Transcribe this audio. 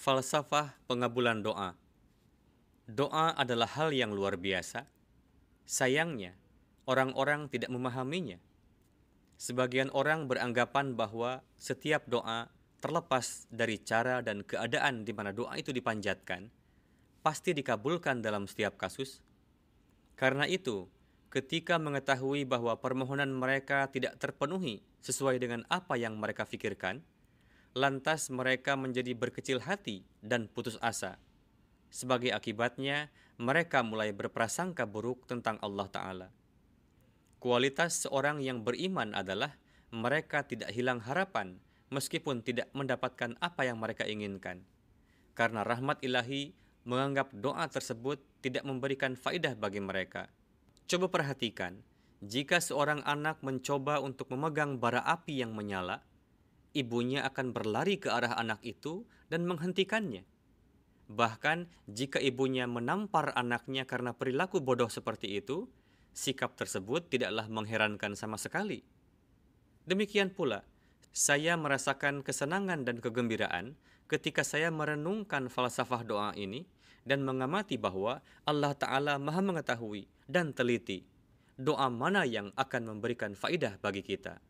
Falsafah pengabulan doa. Doa adalah hal yang luar biasa. Sayangnya, orang-orang tidak memahaminya. Sebagian orang beranggapan bahwa setiap doa terlepas dari cara dan keadaan di mana doa itu dipanjatkan, pasti dikabulkan dalam setiap kasus. Karena itu, ketika mengetahui bahwa permohonan mereka tidak terpenuhi sesuai dengan apa yang mereka pikirkan, lantas mereka menjadi berkecil hati dan putus asa. Sebagai akibatnya, mereka mulai berprasangka buruk tentang Allah Ta'ala. Kualitas seorang yang beriman adalah mereka tidak hilang harapan meskipun tidak mendapatkan apa yang mereka inginkan. Karena rahmat ilahi menganggap doa tersebut tidak memberikan faidah bagi mereka. Coba perhatikan, jika seorang anak mencoba untuk memegang bara api yang menyala, ibunya akan berlari ke arah anak itu dan menghentikannya. Bahkan jika ibunya menampar anaknya karena perilaku bodoh seperti itu, sikap tersebut tidaklah mengherankan sama sekali. Demikian pula, saya merasakan kesenangan dan kegembiraan ketika saya merenungkan falsafah doa ini dan mengamati bahwa Allah Ta'ala maha mengetahui dan teliti doa mana yang akan memberikan faidah bagi kita.